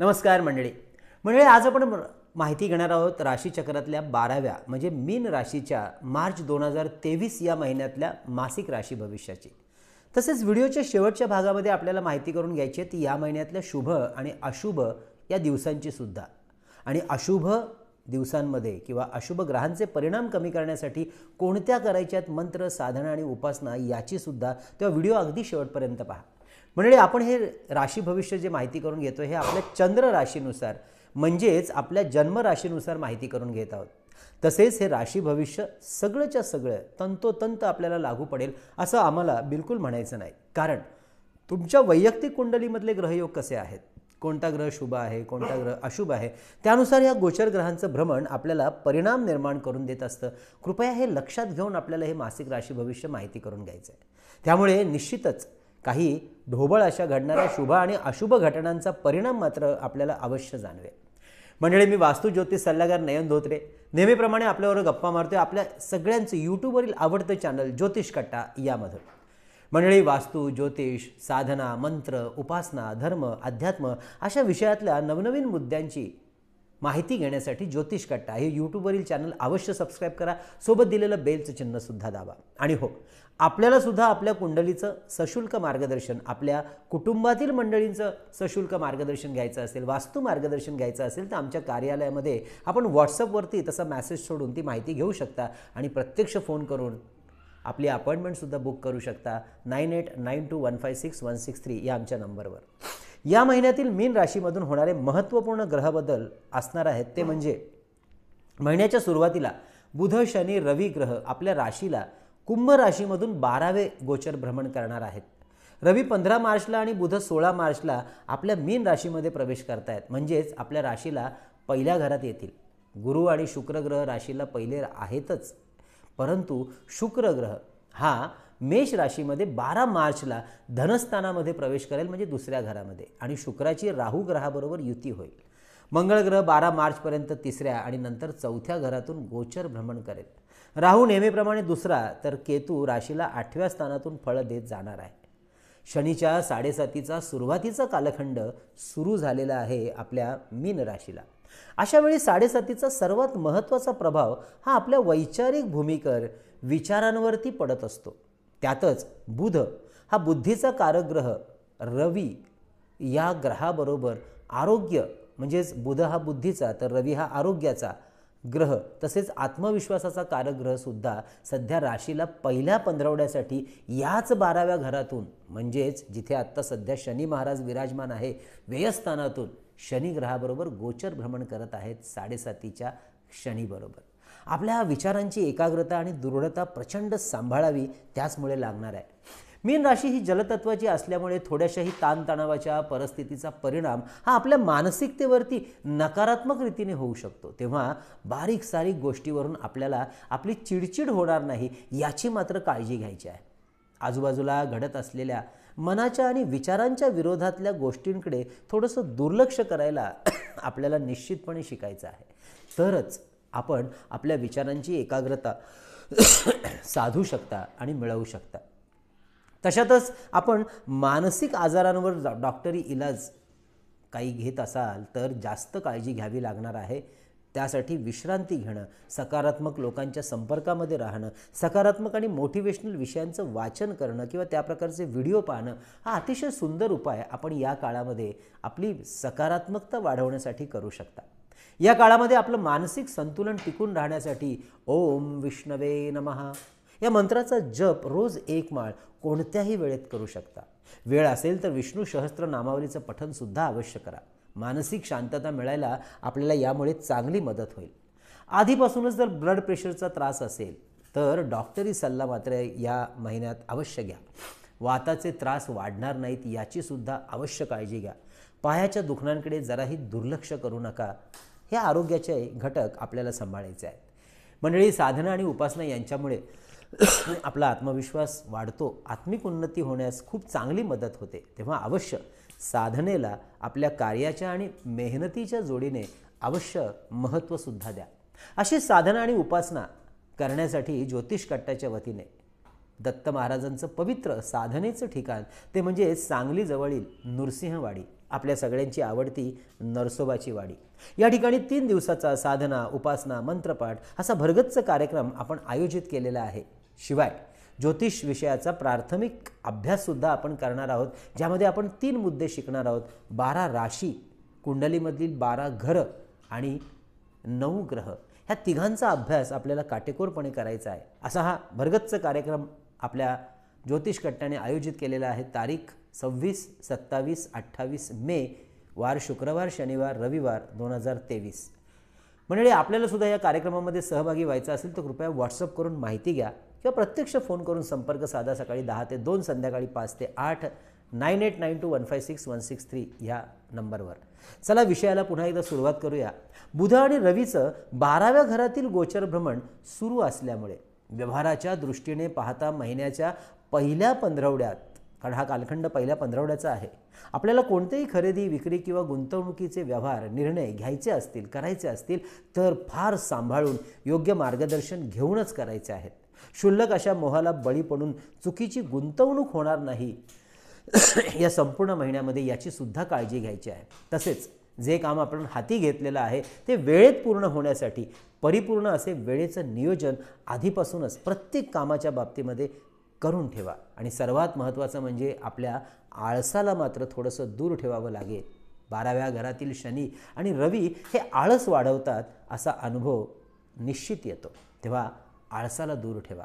नमस्कार मंडळी मंडळी आज आपण माहिती घेणार आहोत राशीचक्रातल्या बाराव्या म्हणजे मीन राशीच्या मार्च दोन हजार तेवीस या महिन्यातल्या मासिक राशी भविष्याची तसेच व्हिडिओच्या शेवटच्या भागामध्ये आपल्याला माहिती करून घ्यायची आहे ती या महिन्यातल्या शुभ आणि अशुभ या दिवसांची सुद्धा आणि अशुभ दिवसांमध्ये किंवा अशुभ ग्रहांचे परिणाम कमी करण्यासाठी कोणत्या करायच्यात मंत्र साधना आणि उपासना याचीसुद्धा तेव्हा व्हिडिओ अगदी शेवटपर्यंत पहा मंडळी आपण हे राशी भविष्य जे माहिती करून घेतो हे आपल्या चंद्र राशीनुसार म्हणजेच आपल्या जन्मराशीनुसार माहिती करून घेत आहोत तसेच हे राशी भविष्य सगळंच्या सगळं तंतोतंत आपल्याला लागू पडेल असं आम्हाला बिलकुल म्हणायचं नाही कारण तुमच्या वैयक्तिक कुंडलीमधले ग्रहयोग कसे आहेत कोणता ग्रह शुभ आहे कोणता ग्रह अशुभ आहे त्यानुसार या गोचर ग्रहांचं भ्रमण आपल्याला परिणाम निर्माण करून देत असतं कृपया हे लक्षात घेऊन आपल्याला हे मासिक राशी भविष्य माहिती करून घ्यायचं आहे त्यामुळे निश्चितच काही ढोबळ अशा घडणाऱ्या शुभ आणि अशुभ घटनांचा परिणाम मात्र आपल्याला अवश्य जाणवे मंडळी मी वास्तू ज्योतिष सल्लागार नयन धोत्रे नेहमीप्रमाणे आपल्यावर गप्पा मारतोय आपल्या सगळ्यांचं यूट्यूबवरील आवडतं चॅनल ज्योतिष कट्टा यामधून मंडळी वास्तू ज्योतिष साधना मंत्र उपासना धर्म अध्यात्म अशा विषयातल्या नवनवीन मुद्द्यांची माहिती घेण्यासाठी ज्योतिष कट्टा हे यूट्यूबवरील चॅनल अवश्य सबस्क्राईब करा सोबत दिलेलं बेलचं चिन्हसुद्धा दाबा आणि हो आपल्याला सुद्धा आपल्या कुंडलीचं सशुल्क मार्गदर्शन आपल्या कुटुंबातील मंडळींचं सशुल्क मार्गदर्शन घ्यायचं असेल वास्तू मार्गदर्शन घ्यायचं असेल तर आमच्या कार्यालयामध्ये आपण व्हॉट्सअपवरती तसा मॅसेज सोडून ती माहिती घेऊ शकता आणि प्रत्यक्ष फोन करून आपली अपॉइंटमेंटसुद्धा बुक करू शकता nine eight nine two one five six one six three या आमच्या नंबरवर या महिन्यातील मीन राशीमधून होणारे महत्त्वपूर्ण ग्रहबदल असणार आहेत ते म्हणजे महिन्याच्या सुरुवातीला बुध शनी रवी ग्रह आपल्या राशीला कुंभ राशीमधून बारावे गोचर भ्रमण करणार आहेत रवी पंधरा मार्चला आणि बुध सोळा मार्चला आपल्या मीन राशीमध्ये प्रवेश करतायत म्हणजेच आपल्या राशीला पहिल्या घरात येतील गुरु आणि शुक्रग्रह राशीला पहिले आहेतच परंतु शुक्रग्रह हा मेष राशीमध्ये बारा मार्चला धनस्थानामध्ये प्रवेश करेल म्हणजे दुसऱ्या घरामध्ये आणि शुक्राची राहू ग्रहाबरोबर युती होईल मंगळ ग्रह बारा मार्चपर्यंत तिसऱ्या आणि नंतर चौथ्या घरातून गोचर भ्रमण करेल राहू नेहमीप्रमाणे दुसरा तर केतू राशीला आठव्या स्थानातून फळं देत जाणार आहे शनीच्या साडेसातीचा सुरुवातीचा कालखंड सुरू झालेला आहे आपल्या मीन राशीला अशा वेळी साडेसातीचा सर्वात महत्त्वाचा प्रभाव हा आपल्या वैचारिक भूमिकर विचारांवरती पडत असतो त्यातच बुध हा बुद्धीचा कारग्रह रवी या ग्रहाबरोबर आरोग्य म्हणजेच बुध हा बुद्धीचा तर रवी हा आरोग्याचा ग्रह तसेच आत्मविश्वासाचा कारक सध्या राशीला पहिल्या पंधरवड्यासाठी याच बाराव्या घरातून म्हणजेच जिथे आत्ता सध्या शनी महाराज विराजमान आहे व्ययस्थानातून शनी ग्रहाबरोबर गोचर भ्रमण करत आहेत साडेसातीच्या शनीबरोबर आपल्या विचारांची एकाग्रता आणि दृढता प्रचंड सांभाळावी त्याचमुळे लागणार आहे मीन राशी ही जलतत्वाची असल्यामुळे थोड्याशाही ताणतणावाच्या परिस्थितीचा परिणाम हा आपल्या मानसिकतेवरती नकारात्मक रीतीने होऊ शकतो तेव्हा बारीक सारीक गोष्टीवरून आपल्याला आपली चिडचिड होणार नाही याची मात्र काळजी घ्यायची आहे आजूबाजूला घडत असलेल्या मनाच्या आणि विचारांच्या विरोधातल्या गोष्टींकडे थोडंसं दुर्लक्ष करायला आपल्याला निश्चितपणे शिकायचं आहे तरच आपण आपल्या विचारांची एकाग्रता साधू शकता आणि मिळवू शकता कशातच आपण मानसिक आजारांवर डॉक्टरी इलाज काही घेत असाल तर जास्त काळजी घ्यावी लागणार आहे त्यासाठी विश्रांती घेणं सकारात्मक लोकांच्या संपर्कामध्ये राहणं सकारात्मक आणि मोटिवेशनल विषयांचं वाचन करणं किंवा त्या प्रकारचे व्हिडिओ पाहणं हा अतिशय सुंदर उपाय आपण या काळामध्ये आपली सकारात्मकता वाढवण्यासाठी करू शकता या काळामध्ये आपलं मानसिक संतुलन टिकून राहण्यासाठी ओम विष्णवे नमहा या मंत्राचा जप रोज एक माळ कोणत्याही वेळेत करू शकता वेळ असेल तर विष्णू सहस्त्र नामावलीचं पठणसुद्धा अवश्य करा मानसिक शांतता मिळायला आपल्याला यामुळे चांगली मदत होईल आधीपासूनच जर ब्लड प्रेशरचा त्रास असेल तर डॉक्टरी सल्ला मात्र या महिन्यात अवश्य घ्या वाताचे त्रास वाढणार नाहीत याचीसुद्धा अवश्य काळजी घ्या पायाच्या दुखण्यांकडे जराही दुर्लक्ष करू नका हे आरोग्याचे घटक आपल्याला सांभाळायचे आहेत मंडळी साधना आणि उपासना यांच्यामुळे आपला आत्मविश्वास वाढतो आत्मिक उन्नती होण्यास खूप चांगली मदत होते तेव्हा अवश्य साधनेला आपल्या कार्याच्या आणि मेहनतीच्या जोडीने अवश्य महत्त्वसुद्धा द्या अशी साधना आणि उपासना करण्यासाठी ज्योतिष कट्टाच्या वतीने दत्त महाराजांचं पवित्र साधनेचं ठिकाण ते म्हणजे सांगलीजवळील नृसिंहवाडी आपल्या सगळ्यांची आवडती नरसोबाची वाडी या ठिकाणी तीन दिवसाचा साधना उपासना मंत्रपाठ असा भरगच्च कार्यक्रम आपण आयोजित केलेला आहे शिवाय ज्योतिष विषयाचा प्राथमिक अभ्याससुद्धा आपण करणार आहोत ज्यामध्ये आपण तीन मुद्दे शिकणार आहोत बारा राशी कुंडलीमधील बारा घरं आणि नऊ ग्रह ह्या तिघांचा अभ्यास आपल्याला काटेकोरपणे करायचा आहे असा हा भरगच्च कार्यक्रम आपल्या ज्योतिष कट्ट्याने आयोजित केलेला आहे तारीख सव्वीस सत्तावीस अठ्ठावीस मे वार शुक्रवार शनिवार रविवार दोन हजार तेवीस मंडळी आपल्याला सुद्धा या कार्यक्रमामध्ये सहभागी व्हायचा असेल तर कृपया व्हॉट्सअप करून माहिती घ्या किंवा प्रत्यक्ष फोन करून संपर्क साधा सकाळी दहा ते दोन संध्याकाळी पाच ते आठ nine eight nine two one five six one six three ह्या नंबरवर चला विषयाला पुन्हा एकदा सुरुवात करूया बुध आणि रवीचं बाराव्या घरातील गोचर भ्रमण सुरू असल्यामुळे व्यवहाराच्या दृष्टीने पाहता महिन्याच्या पहिल्या पंधरवड्यात कारण हा कालखंड पहिल्या पंधरवड्याचा आहे आपल्याला कोणतेही खरेदी विक्री किंवा गुंतवणुकीचे व्यवहार निर्णय घ्यायचे असतील करायचे असतील तर फार सांभाळून योग्य मार्गदर्शन घेऊनच करायचे आहेत शुल्लक अशा मोहाला बळी पडून चुकीची गुंतवणूक होणार नाही या संपूर्ण महिन्यामध्ये याची सुद्धा काळजी घ्यायची आहे तसेच जे काम आपण हाती घेतलेलं आहे ते वेळेत पूर्ण होण्यासाठी परिपूर्ण असे वेळेचं नियोजन आधीपासूनच प्रत्येक कामाच्या बाबतीमध्ये करून ठेवा आणि सर्वात महत्त्वाचं म्हणजे आपल्या आळसाला मात्र थोडंसं दूर ठेवावं लागेल बाराव्या घरातील शनी आणि रवी हे आळस वाढवतात असा अनुभव निश्चित येतो तेव्हा आळसाला दूर ठेवा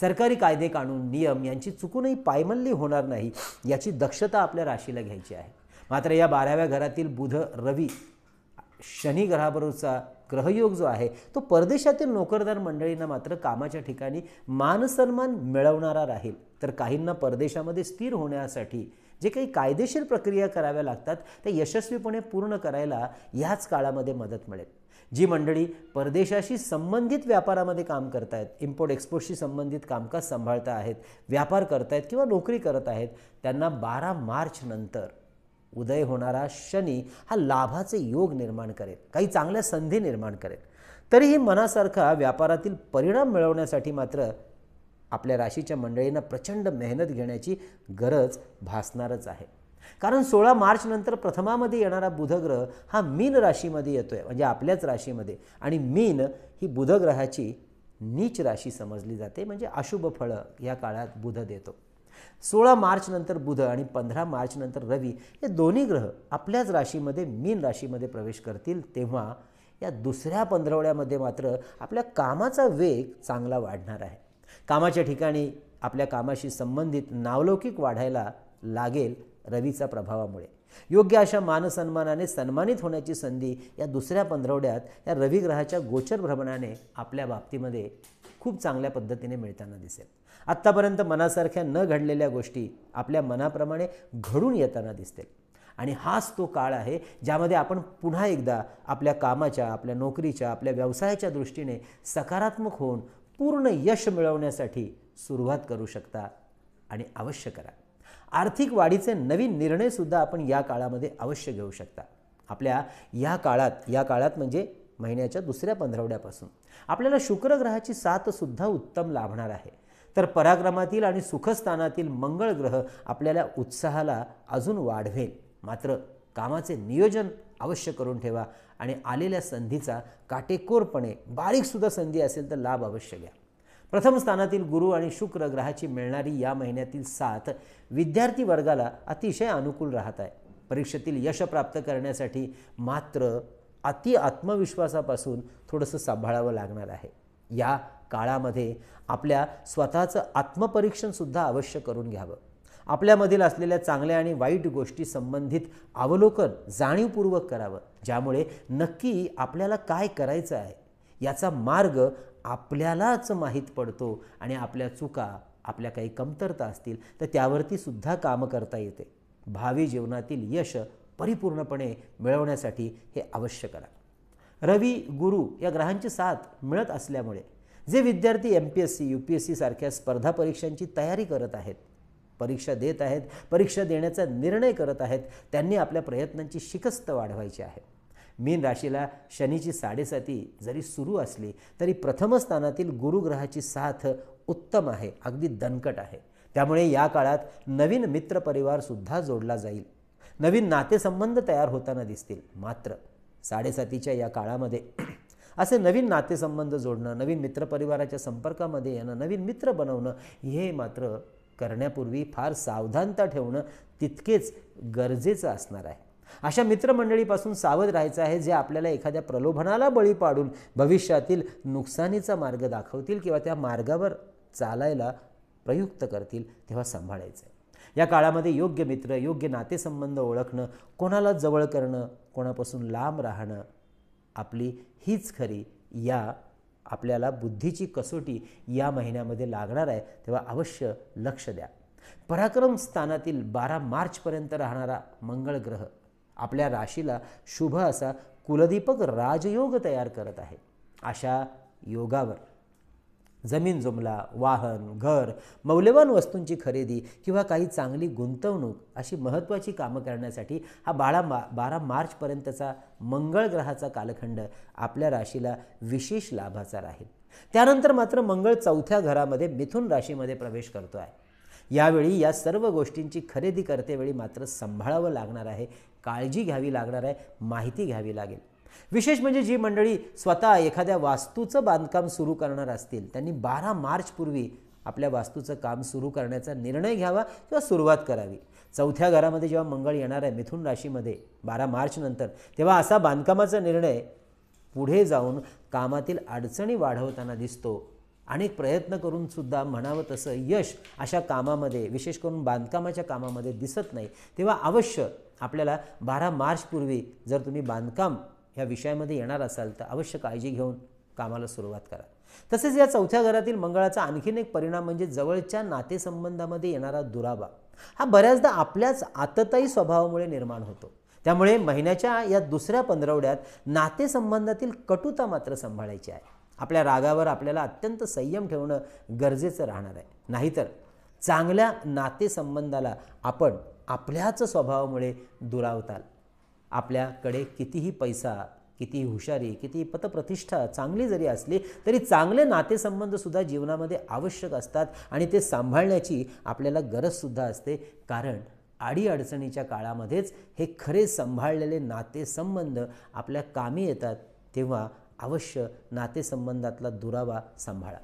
सरकारी कायदे कानून नियम यांची चुकूनही पायमल्ली होणार नाही याची दक्षता आपल्या राशीला घ्यायची आहे मात्र या बाराव्या घरातील बुध रवी शनी ग्रहाबरोबरचा ग्रहयोग जो आहे तो परदेशातील नोकरदार मंडळींना मात्र कामाच्या ठिकाणी मानसन्मान मिळवणारा राहील तर काहींना परदेशामध्ये स्थिर होण्यासाठी जे काही कायदेशीर प्रक्रिया कराव्या लागतात त्या यशस्वीपणे पूर्ण करायला ह्याच काळामध्ये मदत मिळेल जी मंडळी परदेशाशी संबंधित व्यापारामध्ये काम करतायत इम्पोर्ट एक्सपोर्टशी संबंधित कामकाज सांभाळता आहेत व्यापार करतायत किंवा नोकरी करत आहेत त्यांना बारा मार्च नंतर उदय होणारा शनी हा लाभाचे योग निर्माण करेल काही चांगल्या संधी निर्माण करेल तरीही मनासारखा व्यापारातील परिणाम मिळवण्यासाठी मात्र आपल्या राशीच्या मंडळींना प्रचंड मेहनत घेण्याची गरज भासणारच आहे कारण सोळा मार्चनंतर प्रथमामध्ये येणारा बुधग्रह हा मीन राशीमध्ये येतोय म्हणजे आपल्याच राशीमध्ये आणि मीन ही बुधग्रहाची नीच राशी समजली जाते म्हणजे अशुभ फळं या काळात बुध देतो सोळा मार्चनंतर बुध आणि पंधरा मार्चनंतर रवी हे दोन्ही ग्रह आपल्याच राशीमध्ये मीन राशीमध्ये प्रवेश करतील तेव्हा या दुसऱ्या पंधरवड्यामध्ये मात्र आपल्या कामाचा वेग चांगला वाढणार आहे कामाच्या ठिकाणी आपल्या कामाशी संबंधित नावलौकिक वाढायला लागेल रवीचा प्रभावामुळे योग्य अशा मानसन्मानाने सन्मानित होण्याची संधी या दुसऱ्या पंधरवड्यात या रविग्रहाच्या गोचर भ्रमणाने आपल्या बाबतीमध्ये खूप चांगल्या पद्धतीने मिळताना दिसेल आत्तापर्यंत मनासारख्या न घडलेल्या गोष्टी आपल्या मनाप्रमाणे घडून येताना दिसतील आणि हाच तो काळ आहे ज्यामध्ये आपण पुन्हा एकदा आपल्या कामाच्या आपल्या नोकरीच्या आपल्या व्यवसायाच्या दृष्टीने सकारात्मक होऊन पूर्ण यश मिळवण्यासाठी सुरुवात करू शकता आणि अवश्य करा आर्थिक वाढीचे नवीन निर्णयसुद्धा आपण या काळामध्ये अवश्य घेऊ शकता आपल्या या काळात या काळात म्हणजे महिन्याच्या दुसऱ्या पंधरवड्यापासून आपल्याला शुक्रग्रहाची साथसुद्धा उत्तम लाभणार आहे तर पराक्रमातील आणि सुखस्थानातील मंगळ ग्रह आपल्याला उत्साहाला अजून वाढवेल मात्र कामाचे नियोजन अवश्य करून ठेवा आणि आलेल्या संधीचा काटेकोरपणे बारीकसुद्धा संधी असेल तर लाभ अवश्य घ्या प्रथम स्थानातील गुरु आणि शुक्र ग्रहाची मिळणारी या महिन्यातील साथ विद्यार्थी वर्गाला अतिशय अनुकूल राहत आहे परीक्षेतील यश प्राप्त करण्यासाठी मात्र अति आत्मविश्वासापासून थोडंसं सांभाळावं लागणार आहे या काळामध्ये आपल्या स्वतःचं आत्मपरीक्षणसुद्धा अवश्य करून घ्यावं आपल्यामधील असलेल्या चांगल्या आणि वाईट गोष्टी संबंधित अवलोकन जाणीवपूर्वक करावं ज्यामुळे नक्की आपल्याला काय करायचं आहे याचा मार्ग आपल्यालाच माहीत पडतो आणि आपल्या चुका आपल्या काही कमतरता असतील तर त्यावरती सुद्धा कामं करता येते भावी जीवनातील यश परिपूर्णपणे मिळवण्यासाठी हे अवश्य करा रवी गुरु या ग्रहांची साथ मिळत असल्यामुळे जे विद्यार्थी M P S C U P S सारख्या स्पर्धा परीक्षांची तयारी करत आहेत परीक्षा देत आहेत परीक्षा देण्याचा निर्णय करत आहेत त्यांनी आपल्या प्रयत्नांची शिकस्त वाढवायची आहे मीन राशीला शनीची साडेसाती जरी सुरू असली तरी प्रथम स्थानातील गुरुग्रहाची साथ उत्तम आहे अगदी दणकट आहे त्यामुळे या काळात नवीन मित्रपरिवारसुद्धा जोडला जाईल नवीन नातेसंबंध तयार होताना दिसतील मात्र साडेसातीच्या या काळामध्ये असे नवीन नातेसंबंध जोडणं नवीन मित्रपरिवाराच्या संपर्कामध्ये येणं नवीन मित्र बनवणं हे मात्र करण्यापूर्वी फार सावधानता ठेवणं तितकेच गरजेचं असणार आहे अशा मित्रमंडळीपासून सावध राहायचं आहे जे आपल्याला एखाद्या प्रलोभनाला बळी पाडून भविष्यातील नुकसानीचा मार्ग दाखवतील किंवा त्या मार्गावर चालायला प्रयुक्त करतील तेव्हा सांभाळायचं आहे या काळामध्ये योग्य मित्र योग्य नातेसंबंध ओळखणं कोणाला जवळ करणं कोणापासून लांब राहणं आपली हीच खरी या आपल्याला बुद्धीची कसोटी या महिन्यामध्ये लागणार आहे तेव्हा अवश्य लक्ष द्या पराक्रम स्थानातील बारा मार्चपर्यंत राहणारा मंगळ ग्रह आपल्या राशीला शुभ असा कुलदीपक राजयोग तयार करत आहे अशा योगावर जमीन जुमला वाहन घर मौल्यवान वस्तूंची खरेदी किंवा काही चांगली गुंतवणूक अशी महत्त्वाची कामं करण्यासाठी हा बाळा मा बारा मार्चपर्यंतचा मंगळ ग्रहाचा कालखंड आपल्या राशीला विशेष लाभाचा राहील त्यानंतर मात्र मंगळ चौथ्या घरामध्ये मिथुन राशीमध्ये प्रवेश करतो आहे यावेळी या सर्व गोष्टींची खरेदी करतेवेळी मात्र सांभाळावं लागणार आहे काळजी घ्यावी लागणार आहे माहिती घ्यावी लागेल विशेष म्हणजे जी मंडळी स्वतः एखाद्या वास्तूचं बांधकाम सुरू करणार असतील त्यांनी बारा मार्चपूर्वी आपल्या वास्तूचं काम सुरू करण्याचा निर्णय घ्यावा किंवा सुरुवात करावी चौथ्या घरामध्ये जेव्हा मंगळ येणार आहे मिथुन राशीमध्ये बारा मार्चनंतर तेव्हा असा बांधकामाचा निर्णय पुढे जाऊन कामातील अडचणी वाढवताना दिसतो अनेक प्रयत्न करून सुद्धा म्हणावं तसं यश अशा कामामध्ये विशेष करून बांधकामाच्या कामामध्ये दिसत नाही तेव्हा अवश्य आपल्याला बारा मार्चपूर्वी जर तुम्ही बांधकाम ह्या विषयामध्ये येणार असाल तर अवश्य काळजी घेऊन कामाला सुरुवात करा तसेच या चौथ्या घरातील मंगळाचा आणखीन एक परिणाम म्हणजे जवळच्या नातेसंबंधामध्ये येणारा दुराबा हा बऱ्याचदा आपल्याच आतताई स्वभावामुळे निर्माण होतो त्यामुळे महिन्याच्या या दुसऱ्या पंधरवड्यात नातेसंबंधातील कटुता मात्र सांभाळायची आहे आपल्या रागावर आपल्याला अत्यंत संयम ठेवणं गरजेचं राहणार आहे नाहीतर चांगल्या नातेसंबंधाला आपण आपल्याच स्वभावामुळे दुरावताल आपल्याकडे कितीही पैसा किती हुशारी किती पतप्रतिष्ठा चांगली जरी असली तरी चांगले नातेसंबंधसुद्धा जीवनामध्ये आवश्यक असतात आणि ते सांभाळण्याची आपल्याला गरजसुद्धा असते कारण अडीअडचणीच्या काळामध्येच हे खरे सांभाळलेले नातेसंबंध आपल्या कामी येतात तेव्हा अवश्य नातेसंबंधातला दुरावा सांभाळा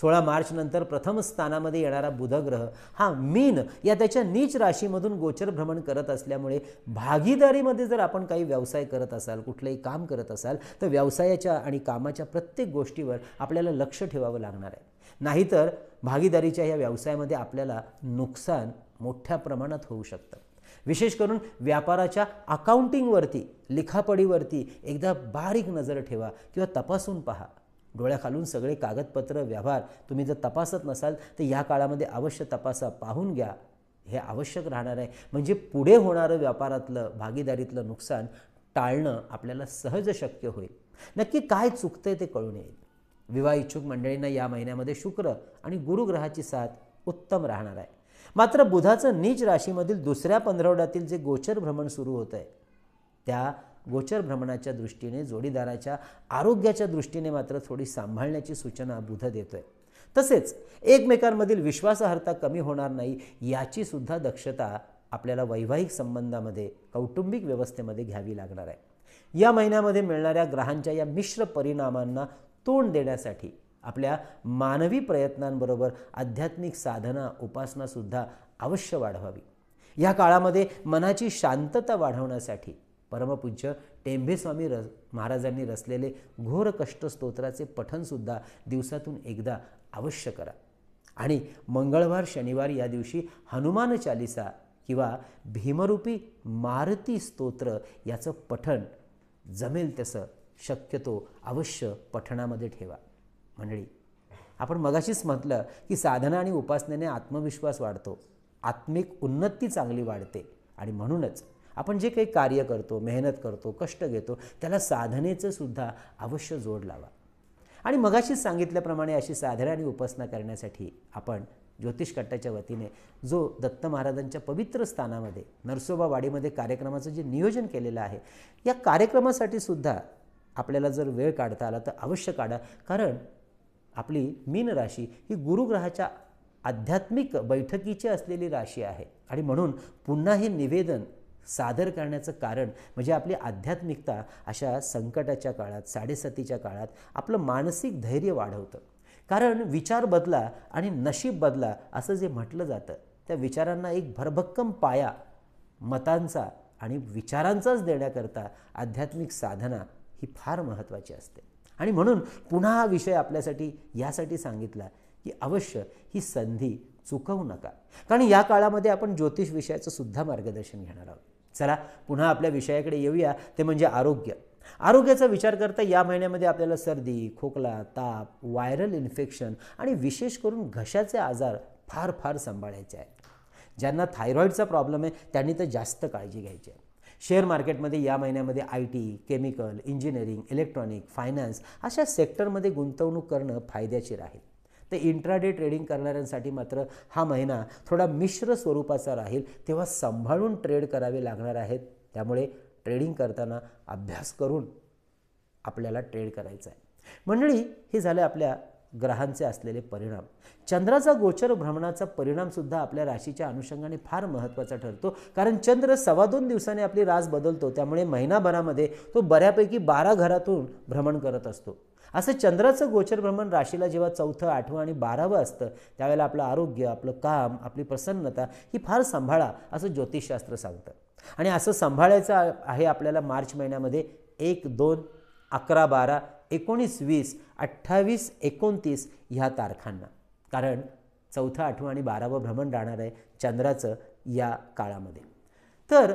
सोळा मार्चनंतर प्रथम स्थानामध्ये येणारा बुधग्रह हा मीन या त्याच्या नीच राशीमधून गोचर भ्रमण करत असल्यामुळे भागीदारीमध्ये जर आपण काही व्यवसाय करत असाल कुठलंही काम करत असाल तर व्यवसायाच्या आणि कामाच्या प्रत्येक गोष्टीवर आपल्याला लक्ष ठेवावं लागणार आहे नाहीतर भागीदारीच्या या व्यवसायामध्ये आपल्याला नुकसान मोठ्या प्रमाणात होऊ शकतं विशेष करून व्यापाराच्या अकाउंटिंगवरती लिखापडीवरती एकदा बारीक नजर ठेवा किंवा तपासून पहा डोळ्याखालून सगळे कागदपत्र व्यवहार तुम्ही जर तपासत नसाल तर या काळामध्ये अवश्य तपासा पाहून घ्या हे आवश्यक राहणार आहे म्हणजे पुढे होणारं व्यापारातलं भागीदारीतलं नुकसान टाळणं आपल्याला सहज शक्य होईल नक्की काय आहे ते कळून येईल विवाह इच्छुक मंडळींना या महिन्यामध्ये शुक्र आणि गुरुग्रहाची साथ उत्तम राहणार आहे मात्र बुधाचं नीच राशीमधील दुसऱ्या पंधरवड्यातील जे गोचर भ्रमण सुरू होत आहे त्या गोचर भ्रमणाच्या दृष्टीने जोडीदाराच्या आरोग्याच्या दृष्टीने मात्र थोडी सांभाळण्याची सूचना बुध देतोय तसेच एकमेकांमधील विश्वासार्हता कमी होणार नाही याची सुद्धा दक्षता आपल्याला वैवाहिक संबंधामध्ये कौटुंबिक व्यवस्थेमध्ये घ्यावी लागणार आहे या महिन्यामध्ये मिळणाऱ्या ग्रहांच्या या मिश्र परिणामांना तोंड देण्यासाठी आपल्या मानवी प्रयत्नांबरोबर आध्यात्मिक साधना उपासनासुद्धा अवश्य वाढवावी या काळामध्ये मनाची शांतता वाढवण्यासाठी परमपूज्य टेंभेस्वामी र महाराजांनी रचलेले घोर कष्ट स्तोत्राचे पठणसुद्धा दिवसातून एकदा अवश्य करा आणि मंगळवार शनिवार या दिवशी हनुमान चालिसा किंवा भीमरूपी मारुती स्तोत्र याचं पठण जमेल तसं शक्यतो अवश्य पठणामध्ये ठेवा मंडळी आपण मगाशीच म्हटलं की साधना आणि उपासनेने आत्मविश्वास वाढतो आत्मिक उन्नती चांगली वाढते आणि म्हणूनच आपण जे काही कार्य करतो मेहनत करतो कष्ट घेतो त्याला साधनेचं सुद्धा अवश्य जोड लावा आणि मगाशीच सांगितल्याप्रमाणे अशी साधना आणि उपासना करण्यासाठी आपण ज्योतिषकट्टाच्या वतीने जो दत्त महाराजांच्या पवित्र स्थानामध्ये नरसोबा वाडीमध्ये कार्यक्रमाचं जे नियोजन केलेलं आहे या कार्यक्रमासाठी सुद्धा आपल्याला जर वेळ काढता आला तर अवश्य काढा कारण आपली मीन राशी ही गुरुग्रहाच्या आध्यात्मिक बैठकीची असलेली राशी आहे आणि म्हणून पुन्हा हे निवेदन सादर करण्याचं कारण म्हणजे आपली आध्यात्मिकता अशा संकटाच्या काळात साडेसातीच्या काळात आपलं मानसिक धैर्य वाढवतं कारण विचार बदला आणि नशीब बदला असं जे म्हटलं जातं त्या विचारांना एक भरभक्कम पाया मतांचा आणि विचारांचाच देण्याकरता आध्यात्मिक साधना ही फार महत्त्वाची असते आणि म्हणून पुन्हा हा विषय आपल्यासाठी यासाठी सांगितला की अवश्य ही संधी चुकवू नका कारण या काळामध्ये आपण ज्योतिष विषयाचं सुद्धा मार्गदर्शन घेणार आहोत चला पुन्हा आपल्या विषयाकडे येऊया ते म्हणजे आरोग्य आरोग्याचा विचार करता या महिन्यामध्ये आपल्याला सर्दी खोकला ताप व्हायरल इन्फेक्शन आणि विशेष करून घशाचे आजार फार फार सांभाळायचे आहेत ज्यांना थायरॉईडचा प्रॉब्लेम आहे त्यांनी तर जास्त काळजी घ्यायची आहे शेअर मार्केटमध्ये या महिन्यामध्ये I T chemical engineering electronic finance अशा सेक्टरमध्ये गुंतवणूक करणं फायद्याची राहील तर इंट्राडे ट्रेडिंग करणाऱ्यांसाठी मात्र हा महिना थोडा मिश्र स्वरूपाचा राहील तेव्हा सांभाळून ट्रेड करावे लागणार आहेत त्यामुळे ट्रेडिंग करताना अभ्यास करून आपल्याला ट्रेड करायचा आहे मंडळी हे झाले आपल्या ग्रहांचे असलेले परिणाम चंद्राचा गोचर भ्रमणाचा परिणामसुद्धा आपल्या राशीच्या अनुषंगाने फार महत्त्वाचा ठरतो कारण चंद्र सव्वा दोन दिवसाने आपली रास बदलतो त्यामुळे महिनाभरामध्ये तो बऱ्यापैकी बारा घरातून भ्रमण करत असतो असं चंद्राचं गोचर भ्रमण राशीला जेव्हा चौथं आठवं आणि बारावं असतं त्यावेळेला आपलं आरोग्य आपलं काम आपली प्रसन्नता ही फार सांभाळा असं ज्योतिषशास्त्र सांगतं आणि असं सांभाळायचं आहे आपल्याला मार्च महिन्यामध्ये एक दोन अकरा बारा एकोणीस वीस अठ्ठावीस एकोणतीस ह्या तारखांना कारण चौथं आठवं आणि बारावं भ्रमण राहणार आहे चंद्राचं या काळामध्ये तर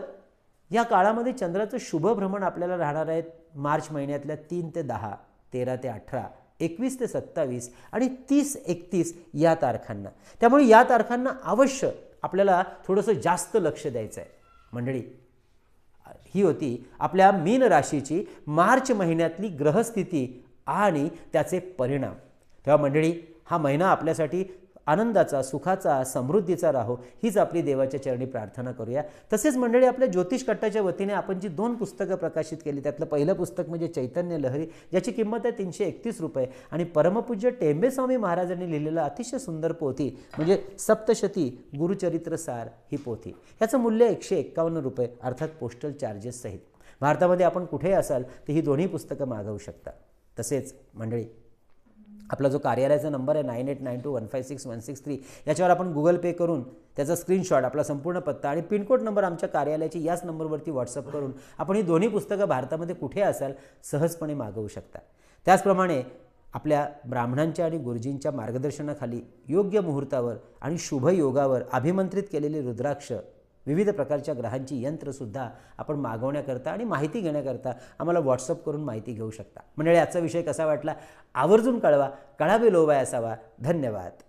या काळामध्ये चंद्राचं शुभ भ्रमण आपल्याला राहणार आहे मार्च महिन्यातल्या तीन ते दहा तेरा ते अठरा एकवीस ते सत्तावीस आणि तीस एकतीस या तारखांना त्यामुळे या तारखांना अवश्य आपल्याला थोडंसं जास्त लक्ष द्यायचं आहे मंडळी ही होती आपल्या मीन राशीची मार्च महिन्यातली ग्रहस्थिती आणि त्याचे परिणाम तेव्हा मंडळी हा महिना आपल्यासाठी आनंदाचा सुखाचा समृद्धीचा राहो हीच आपली देवाच्या चरणी प्रार्थना करूया तसेच मंडळी आपल्या ज्योतिष कट्टाच्या वतीने आपण जी दोन पुस्तकं प्रकाशित केली त्यातलं पहिलं पुस्तक म्हणजे चैतन्य लहरी ज्याची किंमत आहे तीनशे एकतीस रुपये आणि परमपूज्य टेंबेस्वामी महाराजांनी लिहिलेलं अतिशय सुंदर पोथी म्हणजे सप्तशती गुरुचरित्र सार ही पोथी याचं मूल्य एकशे एक्कावन्न रुपये अर्थात पोस्टल चार्जेस सहित भारतामध्ये आपण कुठेही असाल तर ही दोन्ही पुस्तकं मागवू शकता तसेच मंडळी आपला जो कार्यालयाचा नंबर आहे nine eight nine two one five six one six three याच्यावर आपण गुगल पे करून त्याचा स्क्रीनशॉट आपला संपूर्ण पत्ता आणि पिनकोड नंबर आमच्या कार्यालयाची याच नंबरवरती व्हॉट्सअप करून आपण ही दोन्ही पुस्तकं भारतामध्ये कुठे असाल सहजपणे मागवू शकता त्याचप्रमाणे आपल्या ब्राह्मणांच्या आणि गुरुजींच्या मार्गदर्शनाखाली योग्य मुहूर्तावर आणि शुभयोगावर अभिमंत्रित केलेले रुद्राक्ष विविध प्रकारच्या ग्रहांची यंत्रसुद्धा आपण मागवण्याकरता आणि माहिती घेण्याकरता आम्हाला व्हॉट्सअप करून माहिती घेऊ शकता मंडळी आजचा विषय कसा वाटला आवर्जून कळवा कळावे लोवाय असावा धन्यवाद